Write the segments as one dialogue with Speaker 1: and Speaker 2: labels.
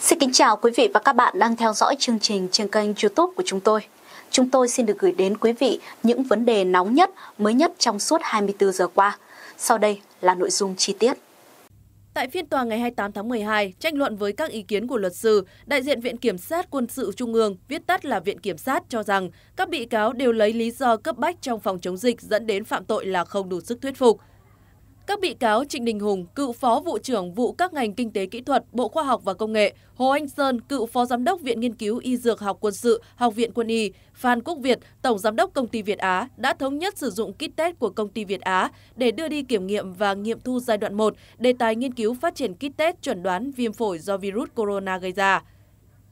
Speaker 1: Xin kính chào quý vị và các bạn đang theo dõi chương trình trên kênh YouTube của chúng tôi. Chúng tôi xin được gửi đến quý vị những vấn đề nóng nhất, mới nhất trong suốt 24 giờ qua. Sau đây là nội dung chi tiết. Tại phiên tòa ngày 28 tháng 12, tranh luận với các ý kiến của luật sư, đại diện Viện Kiểm sát Quân sự Trung ương, viết tắt là Viện Kiểm sát, cho rằng các bị cáo đều lấy lý do cấp bách trong phòng chống dịch dẫn đến phạm tội là không đủ sức thuyết phục. Các bị cáo Trịnh Đình Hùng, cựu phó vụ trưởng vụ các ngành kinh tế kỹ thuật, Bộ Khoa học và Công nghệ, Hồ Anh Sơn, cựu phó giám đốc Viện Nghiên cứu Y Dược học quân sự, Học viện quân y, Phan Quốc Việt, tổng giám đốc công ty Việt Á đã thống nhất sử dụng kit test của công ty Việt Á để đưa đi kiểm nghiệm và nghiệm thu giai đoạn 1 đề tài nghiên cứu phát triển kit test chuẩn đoán viêm phổi do virus corona gây ra.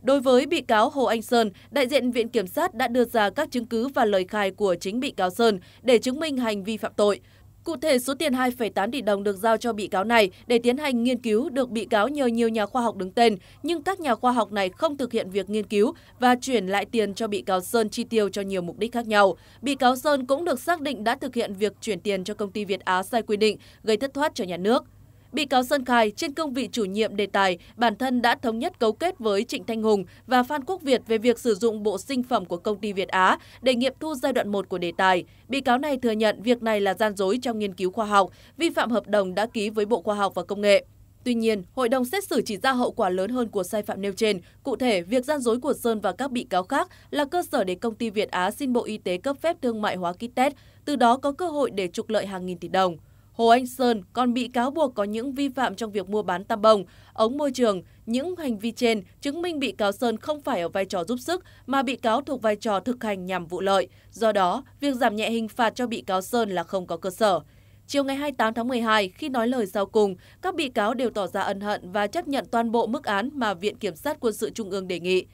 Speaker 1: Đối với bị cáo Hồ Anh Sơn, đại diện Viện Kiểm sát đã đưa ra các chứng cứ và lời khai của chính bị cáo Sơn để chứng minh hành vi phạm tội. Cụ thể, số tiền 2,8 tỷ đồng được giao cho bị cáo này để tiến hành nghiên cứu được bị cáo nhờ nhiều nhà khoa học đứng tên, nhưng các nhà khoa học này không thực hiện việc nghiên cứu và chuyển lại tiền cho bị cáo Sơn chi tiêu cho nhiều mục đích khác nhau. Bị cáo Sơn cũng được xác định đã thực hiện việc chuyển tiền cho công ty Việt Á sai quy định, gây thất thoát cho nhà nước. Bị cáo Sơn khai trên cương vị chủ nhiệm đề tài, bản thân đã thống nhất cấu kết với Trịnh Thanh Hùng và Phan Quốc Việt về việc sử dụng bộ sinh phẩm của công ty Việt Á để nghiệm thu giai đoạn 1 của đề tài. Bị cáo này thừa nhận việc này là gian dối trong nghiên cứu khoa học, vi phạm hợp đồng đã ký với Bộ Khoa học và Công nghệ. Tuy nhiên, hội đồng xét xử chỉ ra hậu quả lớn hơn của sai phạm nêu trên. Cụ thể, việc gian dối của Sơn và các bị cáo khác là cơ sở để công ty Việt Á xin Bộ Y tế cấp phép thương mại hóa kit test, từ đó có cơ hội để trục lợi hàng nghìn tỷ đồng. Hồ Anh Sơn còn bị cáo buộc có những vi phạm trong việc mua bán tam bồng, ống môi trường. Những hành vi trên chứng minh bị cáo Sơn không phải ở vai trò giúp sức mà bị cáo thuộc vai trò thực hành nhằm vụ lợi. Do đó, việc giảm nhẹ hình phạt cho bị cáo Sơn là không có cơ sở. Chiều ngày 28 tháng 12, khi nói lời sau cùng, các bị cáo đều tỏ ra ân hận và chấp nhận toàn bộ mức án mà Viện Kiểm sát Quân sự Trung ương đề nghị.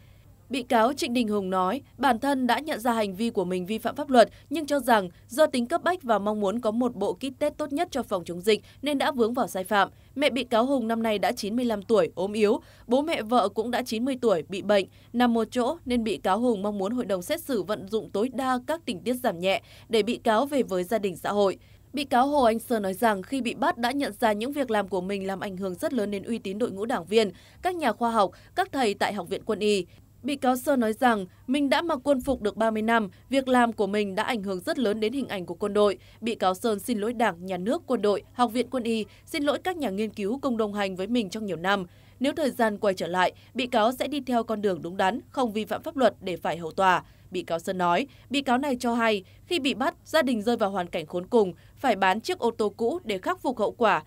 Speaker 1: Bị cáo Trịnh Đình Hùng nói bản thân đã nhận ra hành vi của mình vi phạm pháp luật nhưng cho rằng do tính cấp bách và mong muốn có một bộ kit Tết tốt nhất cho phòng chống dịch nên đã vướng vào sai phạm. Mẹ bị cáo Hùng năm nay đã 95 tuổi, ốm yếu, bố mẹ vợ cũng đã 90 tuổi, bị bệnh, nằm một chỗ nên bị cáo Hùng mong muốn hội đồng xét xử vận dụng tối đa các tình tiết giảm nhẹ để bị cáo về với gia đình xã hội. Bị cáo Hồ Anh Sơn nói rằng khi bị bắt đã nhận ra những việc làm của mình làm ảnh hưởng rất lớn đến uy tín đội ngũ đảng viên, các nhà khoa học, các thầy tại Học viện Quân y. Bị cáo Sơn nói rằng mình đã mặc quân phục được 30 năm, việc làm của mình đã ảnh hưởng rất lớn đến hình ảnh của quân đội. Bị cáo Sơn xin lỗi Đảng, Nhà nước, quân đội, Học viện quân y, xin lỗi các nhà nghiên cứu cùng đồng hành với mình trong nhiều năm. Nếu thời gian quay trở lại, bị cáo sẽ đi theo con đường đúng đắn, không vi phạm pháp luật để phải hầu tòa. Bị cáo Sơn nói, bị cáo này cho hay, khi bị bắt, gia đình rơi vào hoàn cảnh khốn cùng, phải bán chiếc ô tô cũ để khắc phục hậu quả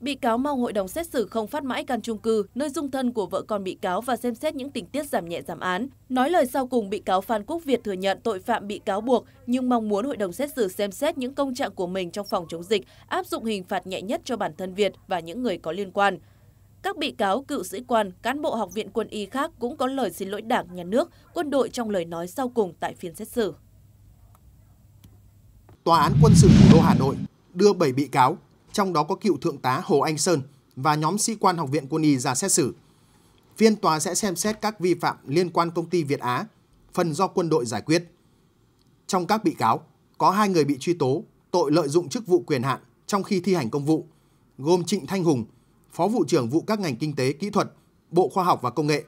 Speaker 1: Bị cáo mong hội đồng xét xử không phát mãi căn chung cư nơi dung thân của vợ con bị cáo và xem xét những tình tiết giảm nhẹ giảm án. Nói lời sau cùng, bị cáo Phan Quốc Việt thừa nhận tội phạm bị cáo buộc nhưng mong muốn hội đồng xét xử xem xét những công trạng của mình trong phòng chống dịch, áp dụng hình phạt nhẹ nhất cho bản thân Việt và những người có liên quan. Các bị cáo cựu sĩ quan, cán bộ học viện quân y khác cũng có lời xin lỗi Đảng, nhà nước, quân đội trong lời nói sau cùng tại
Speaker 2: phiên xét xử. Tòa án quân sự thủ đô Hà Nội đưa 7 bị cáo trong đó có cựu Thượng tá Hồ Anh Sơn và nhóm sĩ quan Học viện Quân y ra xét xử. Phiên tòa sẽ xem xét các vi phạm liên quan công ty Việt Á, phần do quân đội giải quyết. Trong các bị cáo, có hai người bị truy tố tội lợi dụng chức vụ quyền hạn trong khi thi hành công vụ, gồm Trịnh Thanh Hùng, Phó vụ trưởng vụ các ngành kinh tế kỹ thuật, Bộ Khoa học và Công nghệ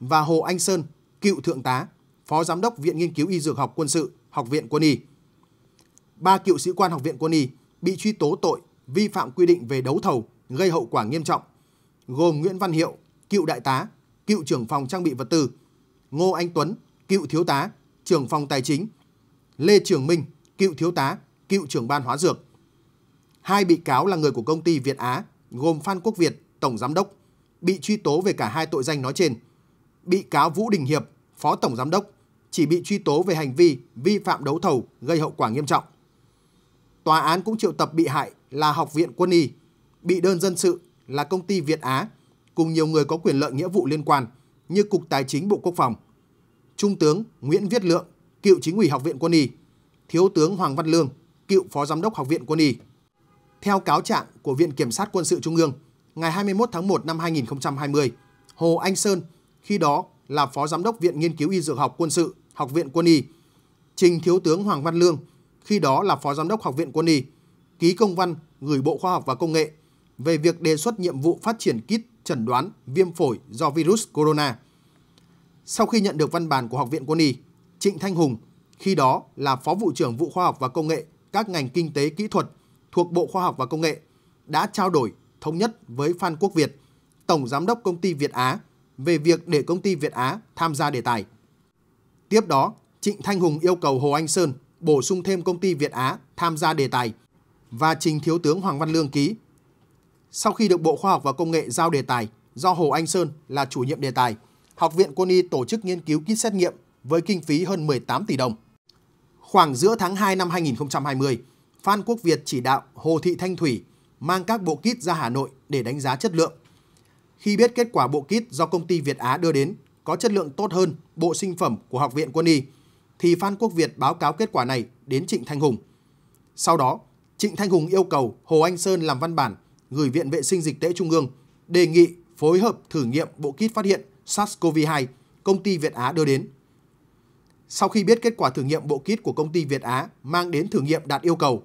Speaker 2: và Hồ Anh Sơn, cựu thượng tá, Phó giám đốc Viện Nghiên cứu Y Dược học Quân sự, Học viện Quân y. Ba cựu sĩ quan Học viện Quân y bị truy tố tội vi phạm quy định về đấu thầu gây hậu quả nghiêm trọng, gồm Nguyễn Văn Hiệu, cựu đại tá, cựu trưởng phòng trang bị vật tư, Ngô Anh Tuấn, cựu thiếu tá, trưởng phòng tài chính, Lê Trường Minh, cựu thiếu tá, cựu trưởng ban hóa dược. Hai bị cáo là người của công ty Việt Á, gồm Phan Quốc Việt, tổng giám đốc, bị truy tố về cả hai tội danh nói trên. Bị cáo Vũ Đình Hiệp, phó tổng giám đốc, chỉ bị truy tố về hành vi vi phạm đấu thầu gây hậu quả nghiêm trọng tòa án cũng triệu tập bị hại là Học viện Quân y, bị đơn dân sự là công ty Việt Á, cùng nhiều người có quyền lợi nghĩa vụ liên quan như Cục Tài chính Bộ Quốc phòng, Trung tướng Nguyễn Viết Lượng, cựu chính ủy Học viện Quân y, Thiếu tướng Hoàng Văn Lương, cựu Phó Giám đốc Học viện Quân y. Theo cáo trạng của Viện Kiểm sát Quân sự Trung ương, ngày 21 tháng 1 năm 2020, Hồ Anh Sơn, khi đó là Phó Giám đốc Viện Nghiên cứu Y Dược học Quân sự, Học viện Quân y, trình Thiếu tướng Hoàng Văn Lương – khi đó là Phó Giám đốc Học viện Quân y, ký công văn gửi Bộ Khoa học và Công nghệ về việc đề xuất nhiệm vụ phát triển kit chẩn đoán viêm phổi do virus corona. Sau khi nhận được văn bản của Học viện Quân y, Trịnh Thanh Hùng, khi đó là Phó Vụ trưởng Vụ Khoa học và Công nghệ các ngành kinh tế kỹ thuật thuộc Bộ Khoa học và Công nghệ đã trao đổi thống nhất với Phan Quốc Việt, Tổng Giám đốc Công ty Việt Á về việc để Công ty Việt Á tham gia đề tài. Tiếp đó, Trịnh Thanh Hùng yêu cầu Hồ Anh Sơn bổ sung thêm công ty Việt Á tham gia đề tài và trình Thiếu tướng Hoàng Văn Lương ký. Sau khi được Bộ Khoa học và Công nghệ giao đề tài, do Hồ Anh Sơn là chủ nhiệm đề tài, Học viện Quân y tổ chức nghiên cứu kit xét nghiệm với kinh phí hơn 18 tỷ đồng. Khoảng giữa tháng 2 năm 2020, Phan Quốc Việt chỉ đạo Hồ Thị Thanh Thủy mang các bộ kit ra Hà Nội để đánh giá chất lượng. Khi biết kết quả bộ kit do công ty Việt Á đưa đến có chất lượng tốt hơn bộ sinh phẩm của Học viện Quân y, thì Phan Quốc Việt báo cáo kết quả này đến Trịnh Thanh Hùng. Sau đó, Trịnh Thanh Hùng yêu cầu Hồ Anh Sơn làm văn bản gửi Viện Vệ sinh Dịch tễ Trung ương đề nghị phối hợp thử nghiệm bộ kit phát hiện SARS-CoV-2 công ty Việt Á đưa đến. Sau khi biết kết quả thử nghiệm bộ kit của công ty Việt Á mang đến thử nghiệm đạt yêu cầu,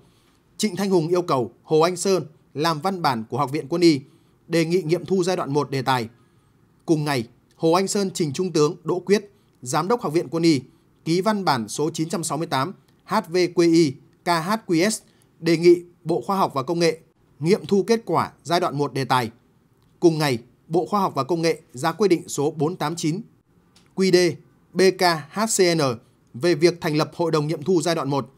Speaker 2: Trịnh Thanh Hùng yêu cầu Hồ Anh Sơn làm văn bản của Học viện Quân y đề nghị nghiệm thu giai đoạn 1 đề tài. Cùng ngày, Hồ Anh Sơn trình Trung tướng Đỗ Quyết, Giám đốc Học viện Quân y ký văn bản số 968 HVQI KHQS đề nghị Bộ Khoa học và Công nghệ nghiệm thu kết quả giai đoạn 1 đề tài. Cùng ngày, Bộ Khoa học và Công nghệ ra quyết định số 489 QD BKHCN về việc thành lập Hội đồng nghiệm thu giai đoạn 1.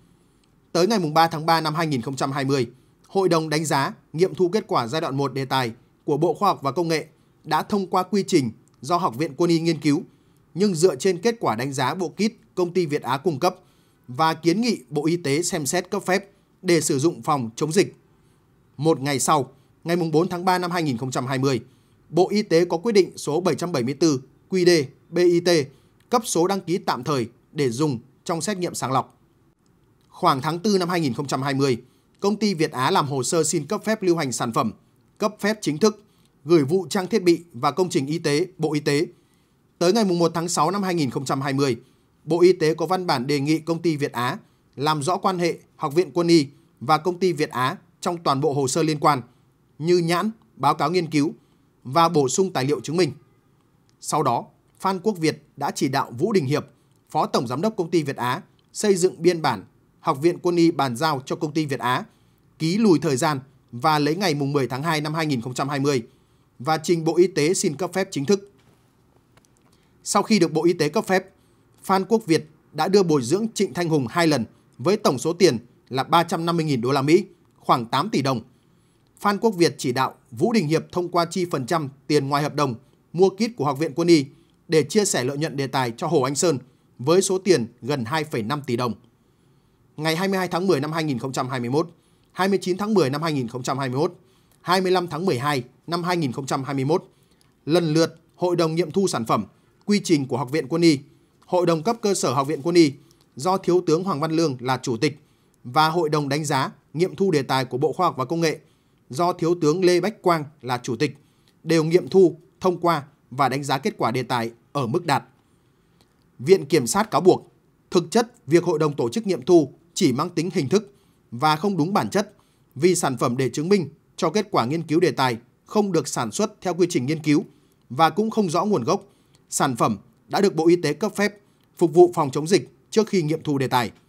Speaker 2: Tới ngày 3 tháng 3 năm 2020, Hội đồng đánh giá nghiệm thu kết quả giai đoạn 1 đề tài của Bộ Khoa học và Công nghệ đã thông qua quy trình do Học viện Quân y nghiên cứu, nhưng dựa trên kết quả đánh giá bộ kit công ty Việt Á cung cấp và kiến nghị Bộ Y tế xem xét cấp phép để sử dụng phòng chống dịch. Một ngày sau, ngày 4 tháng 3 năm 2020, Bộ Y tế có quyết định số 774 qđ BIT cấp số đăng ký tạm thời để dùng trong xét nghiệm sàng lọc. Khoảng tháng 4 năm 2020, công ty Việt Á làm hồ sơ xin cấp phép lưu hành sản phẩm, cấp phép chính thức, gửi vụ trang thiết bị và công trình y tế Bộ Y tế. Tới ngày 1 tháng 6 năm 2020, Bộ Y tế có văn bản đề nghị công ty Việt Á làm rõ quan hệ Học viện Quân y và công ty Việt Á trong toàn bộ hồ sơ liên quan như nhãn, báo cáo nghiên cứu và bổ sung tài liệu chứng minh. Sau đó, Phan Quốc Việt đã chỉ đạo Vũ Đình Hiệp, Phó Tổng Giám đốc Công ty Việt Á, xây dựng biên bản Học viện Quân y bàn giao cho Công ty Việt Á, ký lùi thời gian và lấy ngày 10 tháng 2 năm 2020 và trình Bộ Y tế xin cấp phép chính thức. Sau khi được Bộ Y tế cấp phép, Phan Quốc Việt đã đưa bồi dưỡng Trịnh Thanh Hùng hai lần với tổng số tiền là 350.000 đô la Mỹ, khoảng 8 tỷ đồng. Phan Quốc Việt chỉ đạo Vũ Đình Hiệp thông qua chi phần trăm tiền ngoài hợp đồng mua kit của Học viện Quân y để chia sẻ lợi nhuận đề tài cho Hồ Anh Sơn với số tiền gần 2,5 tỷ đồng. Ngày 22 tháng 10 năm 2021, 29 tháng 10 năm 2021, 25 tháng 12 năm 2021, lần lượt Hội đồng nghiệm thu sản phẩm, quy trình của Học viện Quân y Hội đồng cấp cơ sở Học viện Quân y do Thiếu tướng Hoàng Văn Lương là chủ tịch và Hội đồng đánh giá nghiệm thu đề tài của Bộ Khoa học và Công nghệ do Thiếu tướng Lê Bách Quang là chủ tịch đều nghiệm thu, thông qua và đánh giá kết quả đề tài ở mức đạt. Viện Kiểm sát cáo buộc, thực chất việc hội đồng tổ chức nghiệm thu chỉ mang tính hình thức và không đúng bản chất vì sản phẩm để chứng minh cho kết quả nghiên cứu đề tài không được sản xuất theo quy trình nghiên cứu và cũng không rõ nguồn gốc, sản phẩm đã được Bộ Y tế cấp phép phục vụ phòng chống dịch trước khi nghiệm thu đề tài.